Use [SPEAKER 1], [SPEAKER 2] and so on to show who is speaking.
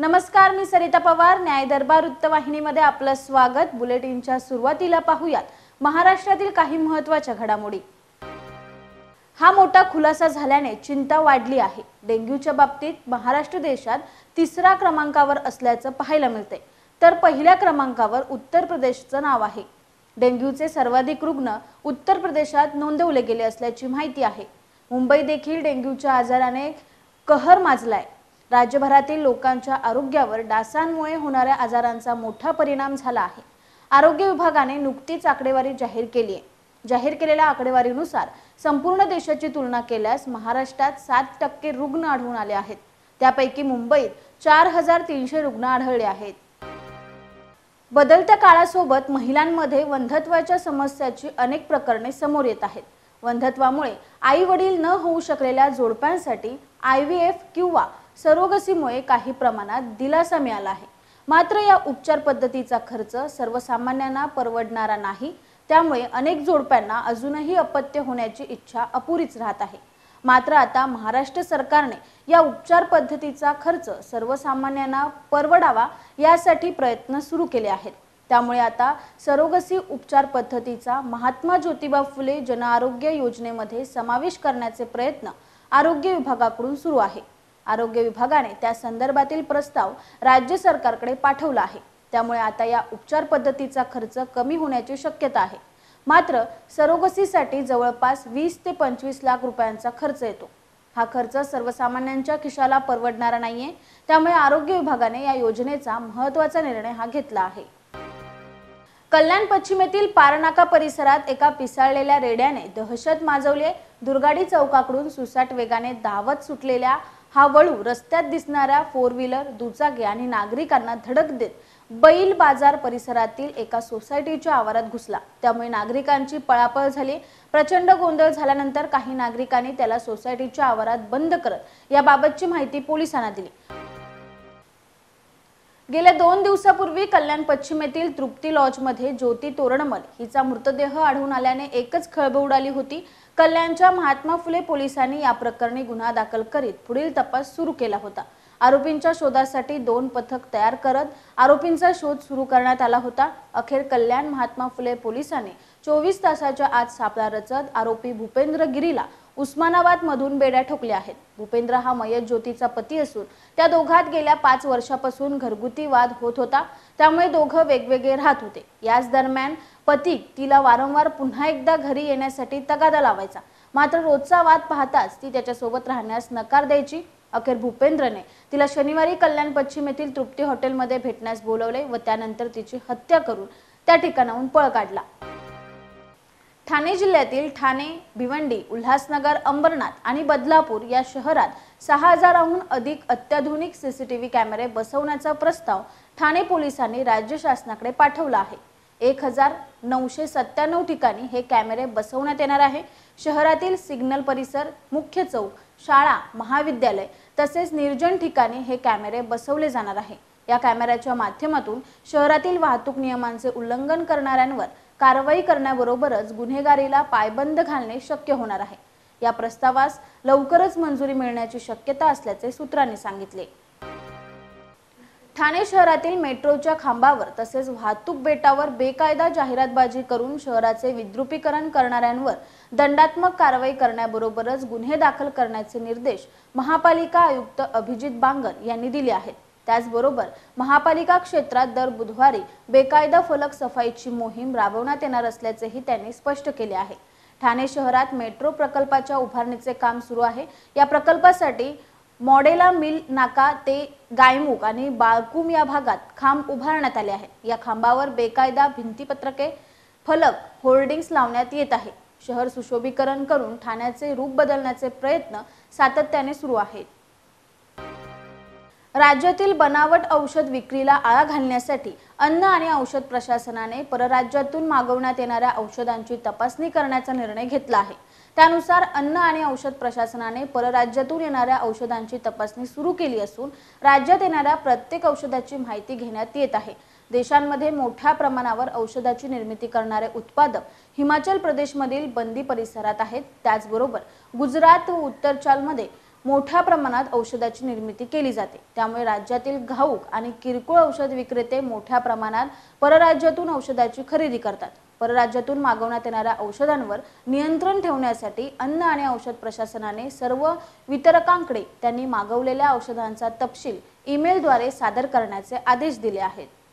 [SPEAKER 1] नमस्कार मी सरिता पवार न्याय दरबार वृत्तवाहिनीमध्ये आपलं स्वागत बुलेटिनच्या सुरुवातीला पाहूयात महाराष्ट्रातील काही महत्वाच्या घडामोडी हा मोठा खुलासा झाल्याने चिंता वाढली आहे डेंग्यूच्या बाबतीत महाराष्ट्र देशात तिसऱ्या क्रमांकावर असल्याचं पाहायला मिळते तर पहिल्या क्रमांकावर उत्तर प्रदेशचं नाव आहे डेंग्यूचे सर्वाधिक रुग्ण उत्तर प्रदेशात नोंदवले गेले असल्याची माहिती आहे मुंबई देखील डेंग्यूच्या आजाराने कहर माजलाय राज्यभरातील लोकांच्या आरोग्यावर डासांमुळे होणाऱ्या आजारांचा मोठा परिणाम झाला आहे आरोग्य विभागाने नुकतीच आकडेवारी जाहीर केली आहे जाहीर केलेल्या आकडेवारीनुसार संपूर्ण देशाची तुलना केल्यास महाराष्ट्रात सात टक्के रुग्ण आढळून आले आहेत त्यापैकी मुंबईत चार हजार तीनशे रुग्ण आढळले आहेत बदलत्या काळासोबत महिलांमध्ये वंधत्वाच्या समस्याची अनेक प्रकरणे समोर येत आहेत वंधत्वामुळे आई वडील न होऊ शकलेल्या जोडप्यांसाठी आय व्ही एफ किंवा सरोगसीमुळे काही प्रमाणात दिलासा मिळाला आहे मात्र या उपचार पद्धतीचा खर्च सर्वसामान्यांना परवडणारा नाही त्यामुळे अनेक जोडप्यांना अजूनही अपत्य होण्याची इच्छा अपुरीच राहत आहे मात्र आता महाराष्ट्र सरकारने या उपचार पद्धतीचा खर्च सर्वसामान्यांना परवडावा यासाठी प्रयत्न सुरू केले आहेत त्यामुळे आता सरोगसी उपचार पद्धतीचा महात्मा ज्योतिबा फुले जनआरोग्य योजनेमध्ये समावेश करण्याचे प्रयत्न आरोग्य विभागाकडून सुरू आहे आरोग्य विभागाने त्या संदर्भातील प्रस्ताव राज्य सरकारकडे पाठवला आहे त्यामुळे आता या उपचार पद्धतीचा खर्च कमी होण्याची शक्यता आहे मात्र सरोगसीसाठी जवळपास वीस ते पंचवीस लाख रुपयांचा खर्च येतो हा खर्च सर्वसामान्यांच्या खिशाला परवडणारा नाहीये त्यामुळे आरोग्य विभागाने या योजनेचा महत्वाचा निर्णय हा घेतला आहे कल्याण पश्चिमेतील पारनाका परिसरात एका पिसाळलेल्या रेड्याने दहशत माजवली दुर्गाडी चौकाकडून सुसाट वेगाने धावत सुटलेल्या हा वळू रस्त्यात दिसणाऱ्या फोर व्हीलर दुचाकी आणि नागरिकांना धडक देत बैल बाजार परिसरातील एका सोसायटीच्या आवारात घुसला त्यामुळे नागरिकांची पळापळ झाली प्रचंड गोंधळ झाल्यानंतर काही नागरिकांनी त्याला सोसायटीच्या आवारात बंद करत याबाबतची माहिती पोलिसांना दिली गेल्या दोन दिवसापूर्वी कल्याण पश्चिमेतील तृप्ती लॉजमध्ये ज्योती तोरणमल हिचा मृतदेह आढळून आल्याने एकच खळबळ उडाली होती कल्याणच्या महात्मा फुले पोलिसांनी या प्रकरणी गुन्हा दाखल करीत पुढील तपास सुरू केला होता आरोपींच्या शोधासाठी दोन पथक तयार करत आरोपींचा शोध सुरू करण्यात आला होता अखेर कल्याण महात्मा फुले पोलिसांनी चोवीस तासाच्या आत सापळा रचत आरोपी भूपेंद्र गिरीला उस्मानाबादमधून बेड्या ठोकल्या आहेत भूपेंद्र हा मयत ज्योतीचा पती असून त्या दोघात गेल्या पाच वर्षापासून घरगुती वाद होत होता त्यामुळे दोघं वेगवेगळे राहत होते याच दरम्यान पती तिला वारंवार पुन्हा एकदा घरी येण्यासाठी तगादा लावायचा मात्र रोजचा वाद पाहताच ती त्याच्यासोबत राहण्यास नकार द्यायची अखेर भूपेंद्रने तिला शनिवारी कल्याण पश्चिम येथील तृप्ती हॉटेलमध्ये भेटण्यास बोलवले व त्यानंतर तिची हत्या करून त्या ठिकाणाहून पळ काढला ठाणे जिल्ह्यातील ठाणे भिवंडी उल्हासनगर अंबरनाथ आणि बदलापूर या शहरात सहा हजाराहून अधिक अत्याधुनिक सीसीटीव्ही कॅमेरे बसवण्याचा प्रस्ताव ठाणे पोलिसांनी राज्य शासनाकडे पाठवला आहे एक हजार नऊशे सत्त्याण्णव ठिकाणी हे कॅमेरे बसवण्यात येणार आहे शहरातील सिग्नल परिसर मुख्य चौक शाळा महाविद्यालय तसेच निर्जन ठिकाणी हे कॅमेरे बसवले जाणार आहे या कॅमेऱ्याच्या माध्यमातून शहरातील वाहतूक नियमांचे उल्लंघन करणाऱ्यांवर कारवाई करण्याबरोबरच गुन्हेगारीला पायबंद घालणे शक्य होणार आहे या प्रस्तावास लवकरच मंजुरी मिळण्याची शक्यता असल्याचे सूत्रांनी सांगितले ठाणे शहरातील मेट्रोच्या खांबावर तसेच वाहतूक बेटावर बेकायदा जाहिरातबाजी करून शहराचे विद्रुपीकरण करणाऱ्यांवर दंडात्मक कारवाई करण्याबरोबरच गुन्हे दाखल करण्याचे निर्देश महापालिका आयुक्त अभिजित बांगर यांनी दिले आहेत त्याचबरोबर महापालिका क्षेत्रात दर बुधवारी बेकायदा फलक सफाईची मोहीम राबवण्यात येणार असल्याचेही त्यांनी स्पष्ट केले आहे ठाणे शहरात मेट्रो प्रकल्पाच्या उभारणीचे काम सुरू आहे या प्रकल्पासाठी मॉडेला मिल नाका ते गायमुख आणि बाळकुम या भागात खांब उभारण्यात आले आहे या खांबावर बेकायदा भिंतीपत्रके फलक होर्डिंग्स लावण्यात येत आहे शहर सुशोभीकरण करून ठाण्याचे रूप बदलण्याचे प्रयत्न सातत्याने सुरू आहेत राज्यातील बनावट औषध विक्रीला आळा घालण्यासाठी अन्न आणि औषध प्रशासनाने परराज्यातून मागवण्यात येणाऱ्या औषधांची तपासणी करण्याचा निर्णय घेतला आहे त्यानुसार अन्न आणि औषध प्रशासनाने परराज्यातून येणाऱ्या औषधांची तपासणी सुरू केली असून राज्यात येणाऱ्या प्रत्येक औषधाची माहिती घेण्यात येत आहे देशांमध्ये मोठ्या प्रमाणावर औषधाची निर्मिती करणारे उत्पादक हिमाचल प्रदेशमधील बंदी परिसरात आहेत त्याचबरोबर गुजरात व उत्तरचालमध्ये मोठ्या प्रमाणात औषधाची निर्मिती केली जाते त्यामुळे राज्यातील घाऊक आणि किरकोळ औषध विक्रेते मोठ्या प्रमाणात परराज्यातून औषधाची खरेदी करतात परराज्यातून मागवण्यात येणाऱ्या औषधांवर नियंत्रण ठेवण्यासाठी अन्न आणि औषध प्रशासनाने सर्व वितरकांकडे त्यांनी मागवलेल्या औषधांचा तपशील ईमेलद्वारे सादर करण्याचे आदेश दिले आहेत